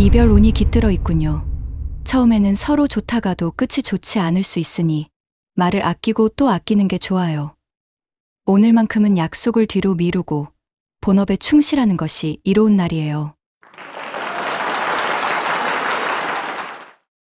이별운이 깃들어 있군요. 처음에는 서로 좋다가도 끝이 좋지 않을 수 있으니 말을 아끼고 또 아끼는 게 좋아요. 오늘만큼은 약속을 뒤로 미루고 본업에 충실하는 것이 이로운 날이에요.